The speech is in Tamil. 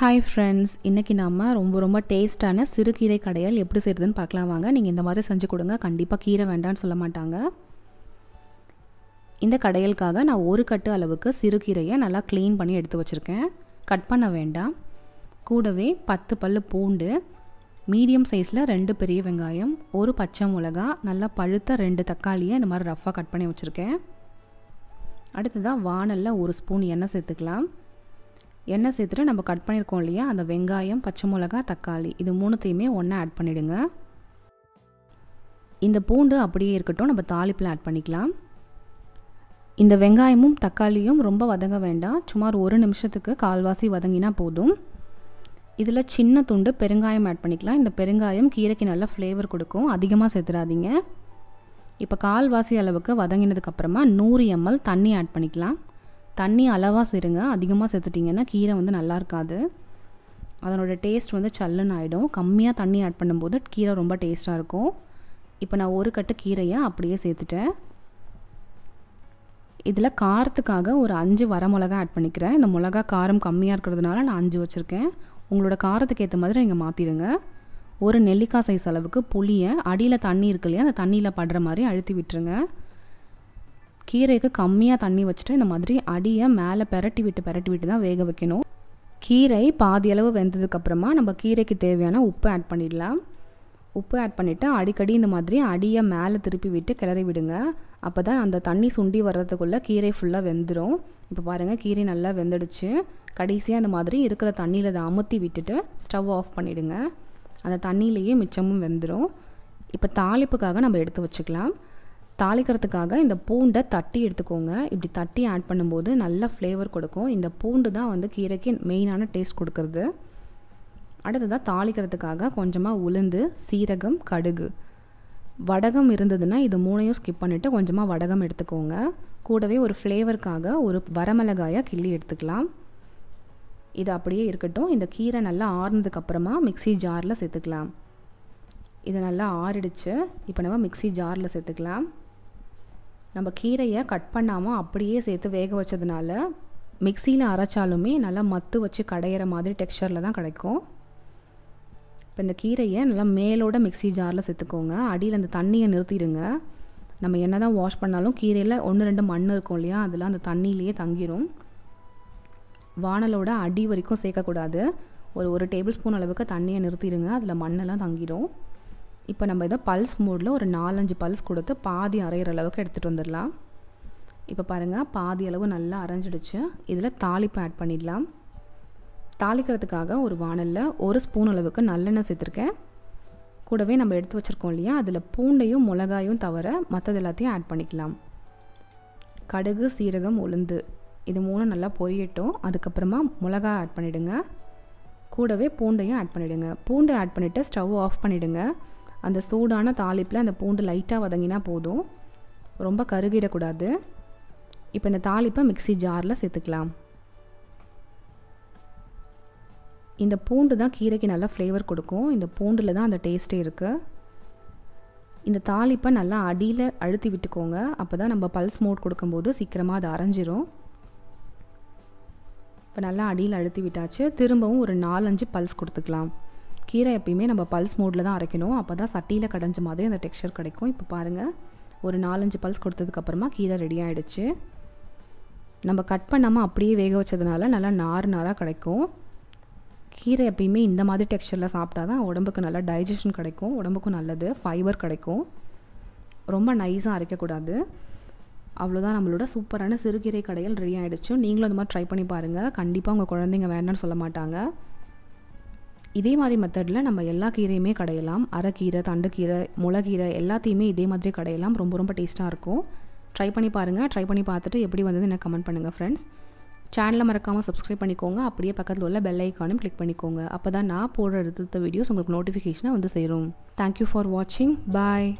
ஹாய் ஃப்ரெண்ட்ஸ் இன்றைக்கி நம்ம ரொம்ப ரொம்ப டேஸ்ட்டான சிறுகீரை கடையல் எப்படி செய்கிறதுன்னு பார்க்கலாம் வாங்க நீங்கள் இந்த மாதிரி செஞ்சு கொடுங்க கண்டிப்பாக கீரை வேண்டான்னு சொல்ல மாட்டாங்க இந்த கடையலுக்காக நான் ஒரு கட்டு அளவுக்கு சிறுகீரையை நல்லா க்ளீன் பண்ணி எடுத்து வச்சுருக்கேன் கட் பண்ண வேண்டாம் கூடவே பத்து பல் பூண்டு மீடியம் சைஸில் ரெண்டு பெரிய வெங்காயம் ஒரு பச்சை மிளகா நல்லா பழுத்த ரெண்டு தக்காளியை இந்த மாதிரி ரஃப்பாக கட் பண்ணி வச்சுருக்கேன் அடுத்ததாக வானலில் ஒரு ஸ்பூன் எண்ணெய் சேர்த்துக்கலாம் எண்ணெய் சேர்த்துட்டு நம்ம கட் பண்ணியிருக்கோம் இல்லையா அந்த வெங்காயம் பச்சை மிளகா தக்காளி இது மூணுத்தையுமே ஒன்றா ஆட் பண்ணிவிடுங்க இந்த பூண்டு அப்படியே இருக்கட்டும் நம்ம தாளிப்பில் ஆட் பண்ணிக்கலாம் இந்த வெங்காயமும் தக்காளியும் ரொம்ப வதங்க வேண்டாம் சுமார் ஒரு நிமிஷத்துக்கு கால்வாசி வதங்கினா போதும் இதில் சின்ன துண்டு பெருங்காயம் ஆட் பண்ணிக்கலாம் இந்த பெருங்காயம் கீரைக்கு நல்ல ஃப்ளேவர் கொடுக்கும் அதிகமாக சேர்த்துடாதீங்க இப்போ கால்வாசி அளவுக்கு வதங்கினதுக்கப்புறமா நூறு எம்எல் தண்ணி ஆட் பண்ணிக்கலாம் தண்ணி அளவாக சேருங்க அதிகமாக சேர்த்துட்டிங்கன்னா கீரை வந்து நல்லா இருக்காது அதனோட டேஸ்ட் வந்து சல்லுன்னு ஆகிடும் கம்மியாக தண்ணி ஆட் பண்ணும்போது கீரை ரொம்ப டேஸ்ட்டாக இருக்கும் இப்போ நான் ஒரு கட்டு கீரையை அப்படியே சேர்த்துட்டேன் இதில் காரத்துக்காக ஒரு அஞ்சு வர மிளகா ஆட் பண்ணிக்கிறேன் இந்த மிளகா காரம் கம்மியாக இருக்கிறதுனால நான் அஞ்சு வச்சுருக்கேன் உங்களோட காரத்துக்கு ஏற்ற மாதிரி நீங்கள் மாற்றிடுங்க ஒரு நெல்லிக்காய் சைஸ் அளவுக்கு புளியை அடியில் தண்ணி இருக்கு இல்லையா அந்த தண்ணியில் படுற மாதிரி அழுத்தி விட்டுருங்க கீரைக்கு கம்மியாக தண்ணி வச்சுட்டு இந்த மாதிரி அடியை மேலே பெரட்டி விட்டு பெரட்டி விட்டு தான் வேக வைக்கணும் கீரை பாதி அளவு வெந்ததுக்கப்புறமா நம்ம கீரைக்கு தேவையான உப்பு ஆட் பண்ணிடலாம் உப்பு ஆட் பண்ணிவிட்டு அடிக்கடி இந்த மாதிரி அடியை மேலே திருப்பி விட்டு கிளறி விடுங்க அப்போ தான் அந்த தண்ணி சுண்டி வர்றதுக்குள்ளே கீரை ஃபுல்லாக வெந்துடும் இப்போ பாருங்கள் கீரை நல்லா வெந்துடுச்சு கடைசியாக அந்த மாதிரி இருக்கிற தண்ணியில் அதை அமுத்தி விட்டுட்டு ஸ்டவ் ஆஃப் பண்ணிவிடுங்க அந்த தண்ணியிலேயே மிச்சமும் வெந்துடும் இப்போ தாளிப்புக்காக நம்ம எடுத்து வச்சுக்கலாம் தாளிக்கிறதுக்காக இந்த பூண்டை தட்டி எடுத்துக்கோங்க இப்படி தட்டி ஆட் பண்ணும்போது நல்ல ஃப்ளேவர் கொடுக்கும் இந்த பூண்டு தான் வந்து கீரைக்கு மெயினான டேஸ்ட் கொடுக்குறது அடுத்ததாக தாளிக்கிறதுக்காக கொஞ்சமாக உளுந்து சீரகம் கடுகு வடகம் இருந்ததுன்னா இது மூணையும் ஸ்கிப் பண்ணிவிட்டு கொஞ்சமாக வடகம் எடுத்துக்கோங்க கூடவே ஒரு ஃப்ளேவருக்காக ஒரு வரமிளகாயாக கிள்ளி எடுத்துக்கலாம் இது அப்படியே இருக்கட்டும் இந்த கீரை நல்லா ஆறுனதுக்கப்புறமா மிக்சி ஜாரில் சேர்த்துக்கலாம் இது நல்லா ஆறிடுச்சு இப்போ நம்ம மிக்சி ஜாரில் சேர்த்துக்கலாம் நம்ம கீரையை கட் பண்ணாமல் அப்படியே சேர்த்து வேக வச்சதுனால மிக்சியில் அரைச்சாலுமே நல்லா மத்து வச்சு கடையிற மாதிரி டெக்ஸ்சரில் தான் கிடைக்கும் இப்போ இந்த கீரையை நல்லா மேலோட மிக்சி ஜாரில் சேர்த்துக்கோங்க அடியில் அந்த தண்ணியை நிறுத்திடுங்க நம்ம என்ன தான் வாஷ் பண்ணாலும் கீரையில் ஒன்று ரெண்டு மண் இருக்கும் இல்லையா அதில் அந்த தண்ணியிலேயே தங்கிடும் வானலோட அடி வரைக்கும் சேர்க்கக்கூடாது ஒரு ஒரு டேபிள் ஸ்பூன் அளவுக்கு தண்ணியை நிறுத்திடுங்க அதில் மண்ணெல்லாம் தங்கிடும் இப்போ நம்ம இதை பல்ஸ் மூடில் ஒரு நாலஞ்சு பல்ஸ் கொடுத்து பாதி அரைகிற அளவுக்கு எடுத்துகிட்டு வந்துடலாம் இப்போ பாருங்கள் பாதி அளவு நல்லா அரைஞ்சிடுச்சு இதில் தாளிப்பு ஆட் பண்ணிடலாம் தாளிக்கிறதுக்காக ஒரு வானலில் ஒரு ஸ்பூன் அளவுக்கு நல்லெண்ணெய் சேர்த்துருக்கேன் கூடவே நம்ம எடுத்து வச்சுருக்கோம் இல்லையா அதில் பூண்டையும் மிளகாயும் தவிர மற்றது எல்லாத்தையும் ஆட் பண்ணிக்கலாம் கடுகு சீரகம் உளுந்து இது மூணும் நல்லா பொரியட்டும் அதுக்கப்புறமா மிளகா ஆட் பண்ணிவிடுங்க கூடவே பூண்டையும் ஆட் பண்ணிவிடுங்க பூண்டை ஆட் பண்ணிவிட்டு ஸ்டவ் ஆஃப் பண்ணிவிடுங்க அந்த சூடான தாளிப்பில் அந்த பூண்டு லைட்டாக வதங்கினா போதும் ரொம்ப கருகிடக்கூடாது இப்போ இந்த தாளிப்பை மிக்சி ஜாரில் சேர்த்துக்கலாம் இந்த பூண்டு தான் கீரைக்கு நல்லா ஃப்ளேவர் கொடுக்கும் இந்த பூண்டில் தான் அந்த டேஸ்ட்டே இருக்குது இந்த தாளிப்பை நல்லா அடியில் அழுத்தி விட்டுக்கோங்க அப்போ தான் நம்ம பல்ஸ் மோட் கொடுக்கும்போது சீக்கிரமாக அது அரைஞ்சிரும் இப்போ நல்லா அடியில் அழுத்தி விட்டாச்சு திரும்பவும் ஒரு நாலஞ்சு பல்ஸ் கொடுத்துக்கலாம் கீரை எப்பயுமே நம்ம பல்ஸ் மூடில் தான் அரைக்கணும் அப்போ தான் சட்டியில் கடைஞ்ச மாதிரி அந்த டெக்ஸ்சர் கிடைக்கும் இப்போ பாருங்கள் ஒரு நாலஞ்சு பல்ஸ் கொடுத்ததுக்கப்புறமா கீரை ரெடி ஆகிடுச்சு நம்ம கட் பண்ணாமல் அப்படியே வேக வச்சதுனால நல்லா நார் நாராக கிடைக்கும் கீரை எப்பயுமே இந்த மாதிரி டெக்ஸ்டரில் சாப்பிட்டா தான் உடம்புக்கு நல்லா டைஜஷன் கிடைக்கும் உடம்புக்கும் நல்லது ஃபைபர் கிடைக்கும் ரொம்ப நைஸாக அரைக்கக்கூடாது அவ்வளோதான் நம்மளோட சூப்பரான சிறுகீரை கடையில் ரெடி ஆகிடுச்சு நீங்களும் அந்த மாதிரி ட்ரை பண்ணி பாருங்கள் கண்டிப்பாக உங்கள் குழந்தைங்க வேணான்னு சொல்ல மாட்டாங்க இதே மாதிரி மெத்தடில் நம்ம எல்லா கீரையுமே கடையலாம் அரைக்கீரை தண்டுக்கீரை முளைக்கீரை எல்லாத்தையுமே இதே மாதிரி கடையலாம் ரொம்ப ரொம்ப டேஸ்ட்டாக இருக்கும் ட்ரை பண்ணி பாருங்கள் ட்ரை பண்ணி பார்த்துட்டு எப்படி வந்தது எனக்கு கமெண்ட் பண்ணுங்கள் ஃப்ரெண்ட்ஸ் சேனலை மறக்காமல் சப்ஸ்கிரைப் பண்ணிக்கோங்க அப்படியே பக்கத்தில் உள்ள பெல் ஐக்கானும் கிளிக் பண்ணிக்கோங்க அப்போ தான் நான் போடுற எடுத்த வீடியோஸ் உங்களுக்கு நோட்டிஃபிகேஷனாக வந்து சேரும் தேங்க்யூ ஃபார் வாட்சிங் பாய்